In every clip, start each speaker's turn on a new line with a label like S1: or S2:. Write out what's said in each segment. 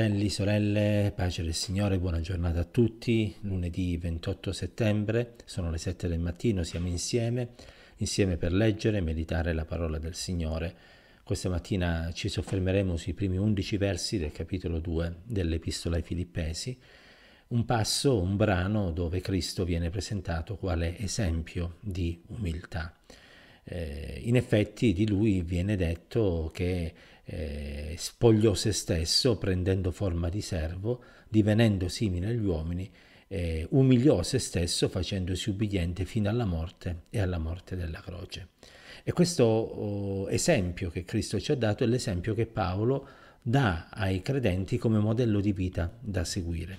S1: Fratelli, sorelle, pace del Signore, buona giornata a tutti. Lunedì 28 settembre, sono le 7 del mattino, siamo insieme, insieme per leggere e meditare la parola del Signore. Questa mattina ci soffermeremo sui primi 11 versi del capitolo 2 dell'Epistola ai Filippesi, un passo, un brano dove Cristo viene presentato quale esempio di umiltà. Eh, in effetti di lui viene detto che eh, spogliò se stesso prendendo forma di servo, divenendo simile agli uomini, eh, umiliò se stesso facendosi ubbidiente fino alla morte e alla morte della croce. E questo oh, esempio che Cristo ci ha dato è l'esempio che Paolo dà ai credenti come modello di vita da seguire.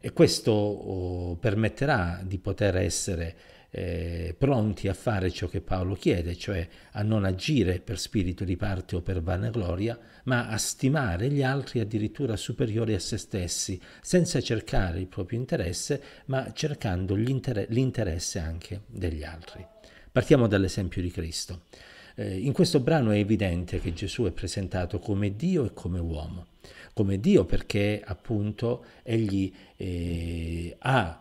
S1: E questo oh, permetterà di poter essere eh, pronti a fare ciò che Paolo chiede, cioè a non agire per spirito di parte o per vanagloria, ma a stimare gli altri addirittura superiori a se stessi, senza cercare il proprio interesse, ma cercando l'inter- l'interesse anche degli altri. Partiamo dall'esempio di Cristo. Eh, in questo brano è evidente che Gesù è presentato come Dio e come uomo. Come Dio perché appunto egli eh, ha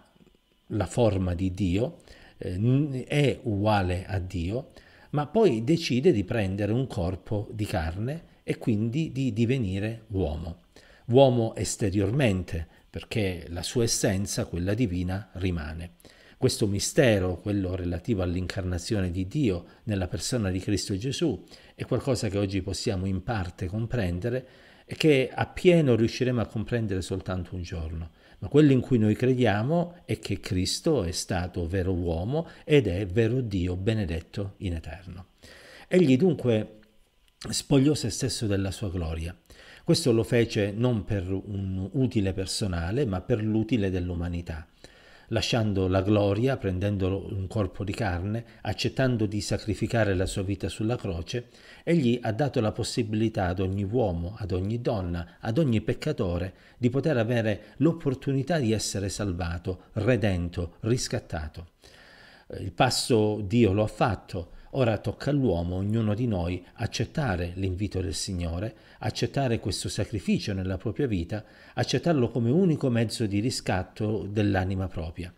S1: la forma di Dio, eh, è uguale a Dio, ma poi decide di prendere un corpo di carne e quindi di divenire uomo. Uomo esteriormente, perché la sua essenza, quella divina, rimane. Questo mistero, quello relativo all'incarnazione di Dio nella persona di Cristo Gesù, è qualcosa che oggi possiamo in parte comprendere e che appieno riusciremo a comprendere soltanto un giorno. Ma quello in cui noi crediamo è che Cristo è stato vero uomo ed è vero Dio benedetto in eterno. Egli dunque spogliò se stesso della sua gloria. Questo lo fece non per un utile personale, ma per l'utile dell'umanità lasciando la gloria, prendendo un corpo di carne, accettando di sacrificare la sua vita sulla croce, egli ha dato la possibilità ad ogni uomo, ad ogni donna, ad ogni peccatore di poter avere l'opportunità di essere salvato, redento, riscattato. Eh, il passo Dio lo ha fatto, Ora tocca all'uomo, ognuno di noi, accettare l'invito del Signore, accettare questo sacrificio nella propria vita, accettarlo come unico mezzo di riscatto dell'anima propria.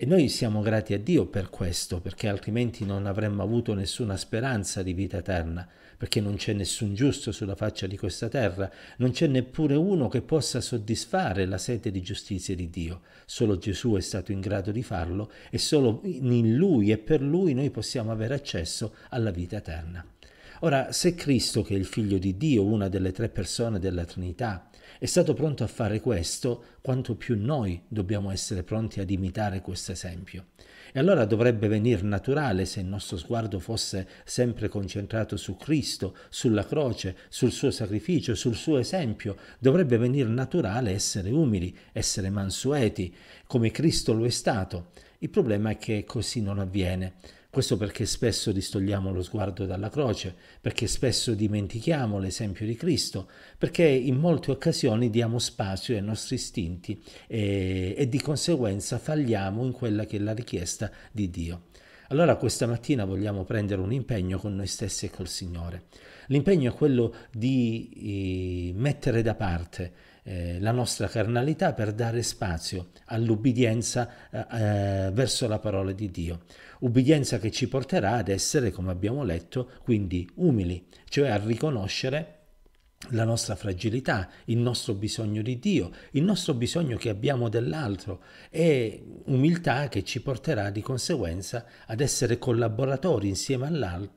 S1: E noi siamo grati a Dio per questo, perché altrimenti non avremmo avuto nessuna speranza di vita eterna, perché non c'è nessun giusto sulla faccia di questa terra, non c'è neppure uno che possa soddisfare la sete di giustizia di Dio. Solo Gesù è stato in grado di farlo e solo in Lui e per Lui noi possiamo avere accesso alla vita eterna. Ora, se Cristo, che è il Figlio di Dio, una delle tre persone della Trinità, è stato pronto a fare questo, quanto più noi dobbiamo essere pronti ad imitare questo esempio. E allora dovrebbe venir naturale se il nostro sguardo fosse sempre concentrato su Cristo, sulla croce, sul suo sacrificio, sul suo esempio. Dovrebbe venir naturale essere umili, essere mansueti, come Cristo lo è stato. Il problema è che così non avviene. Questo perché spesso distogliamo lo sguardo dalla croce, perché spesso dimentichiamo l'esempio di Cristo, perché in molte occasioni diamo spazio ai nostri istinti e, eh, e di conseguenza falliamo in quella che è la richiesta di Dio. Allora questa mattina vogliamo prendere un impegno con noi stessi e col Signore. L'impegno è quello di eh, mettere da parte eh, la nostra carnalità per dare spazio all'ubbidienza eh, eh, verso la parola di Dio. Ubbidienza che ci porterà ad essere, come abbiamo letto, quindi umili, cioè a riconoscere la nostra fragilità, il nostro bisogno di Dio, il nostro bisogno che abbiamo dell'altro e umiltà che ci porterà di conseguenza ad essere collaboratori insieme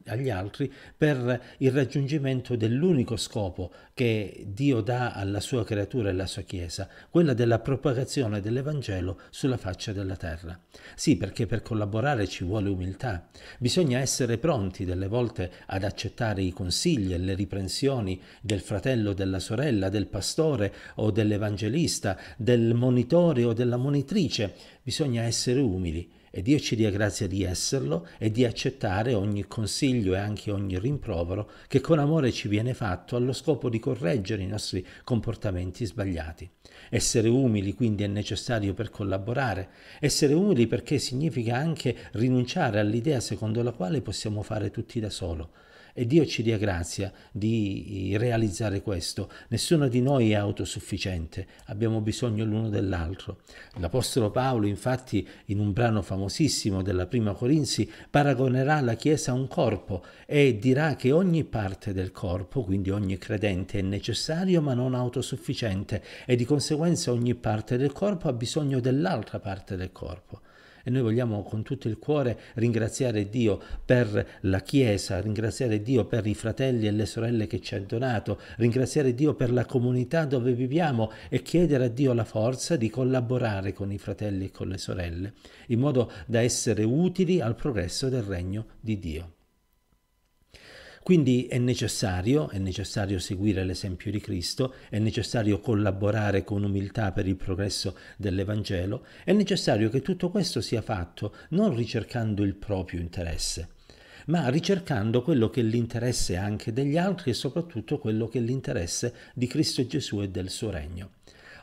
S1: agli altri per il raggiungimento dell'unico scopo che Dio dà alla sua creatura e alla sua Chiesa, quella della propagazione dell'Evangelo sulla faccia della terra. Sì, perché per collaborare ci vuole umiltà, bisogna essere pronti delle volte ad accettare i consigli e le riprensioni del fratello fratello, della sorella, del pastore o dell'evangelista, del monitore o della monitrice. Bisogna essere umili e Dio ci dia grazia di esserlo e di accettare ogni consiglio e anche ogni rimprovero che con amore ci viene fatto allo scopo di correggere i nostri comportamenti sbagliati. Essere umili quindi è necessario per collaborare, essere umili perché significa anche rinunciare all'idea secondo la quale possiamo fare tutti da solo e Dio ci dia grazia di eh, realizzare questo. Nessuno di noi è autosufficiente, abbiamo bisogno l'uno dell'altro. L'Apostolo Paolo infatti in un brano famosissimo della prima Corinzi paragonerà la Chiesa a un corpo e dirà che ogni parte del corpo, quindi ogni credente, è necessario ma non autosufficiente e di conseguenza ogni parte del corpo ha bisogno dell'altra parte del corpo. E noi vogliamo con tutto il cuore ringraziare Dio per la Chiesa, ringraziare Dio per i fratelli e le sorelle che ci ha donato, ringraziare Dio per la comunità dove viviamo e chiedere a Dio la forza di collaborare con i fratelli e con le sorelle, in modo da essere utili al progresso del regno di Dio. Quindi è necessario, è necessario seguire l'esempio di Cristo, è necessario collaborare con umiltà per il progresso dell'Evangelo, è necessario che tutto questo sia fatto non ricercando il proprio interesse, ma ricercando quello che è l'interesse anche degli altri e soprattutto quello che è l'interesse di Cristo Gesù e del suo regno.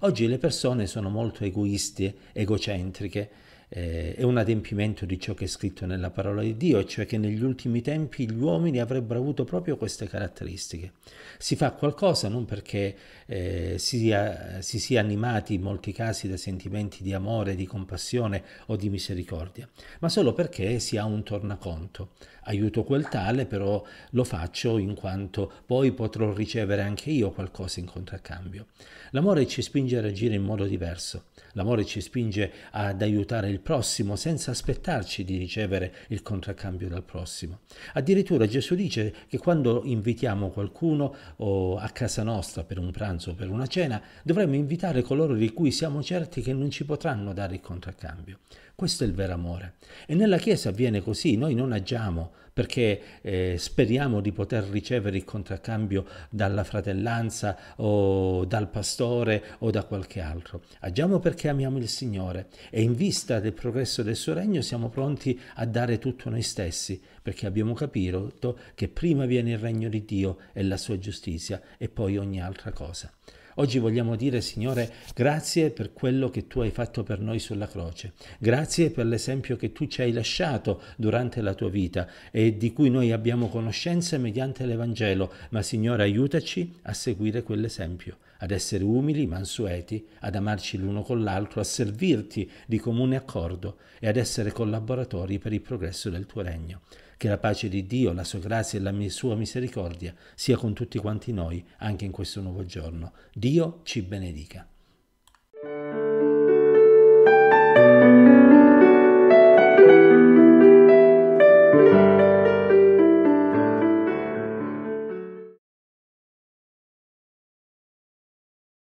S1: Oggi le persone sono molto egoiste, egocentriche, eh, è un adempimento di ciò che è scritto nella parola di Dio, cioè che negli ultimi tempi gli uomini avrebbero avuto proprio queste caratteristiche. Si fa qualcosa non perché eh, si, si sia animati in molti casi da sentimenti di amore, di compassione o di misericordia, ma solo perché si ha un tornaconto. Aiuto quel tale, però lo faccio in quanto poi potrò ricevere anche io qualcosa in contraccambio. L'amore ci spinge a reagire in modo diverso. L'amore ci spinge ad aiutare il il prossimo senza aspettarci di ricevere il contraccambio dal prossimo. Addirittura Gesù dice che quando invitiamo qualcuno a casa nostra per un pranzo o per una cena, dovremmo invitare coloro di cui siamo certi che non ci potranno dare il contraccambio. Questo è il vero amore. E nella Chiesa avviene così, noi non agiamo perché eh, speriamo di poter ricevere il contraccambio dalla fratellanza o dal pastore o da qualche altro. Agiamo perché amiamo il Signore e in vista del progresso del suo regno siamo pronti a dare tutto noi stessi, perché abbiamo capito che prima viene il regno di Dio e la sua giustizia e poi ogni altra cosa. Oggi vogliamo dire, Signore, grazie per quello che tu hai fatto per noi sulla croce, grazie per l'esempio che tu ci hai lasciato durante la tua vita e di cui noi abbiamo conoscenza mediante l'Evangelo, ma Signore aiutaci a seguire quell'esempio ad essere umili, mansueti, ad amarci l'uno con l'altro, a servirti di comune accordo e ad essere collaboratori per il progresso del tuo regno. Che la pace di Dio, la sua grazia e la sua misericordia sia con tutti quanti noi anche in questo nuovo giorno. Dio ci benedica.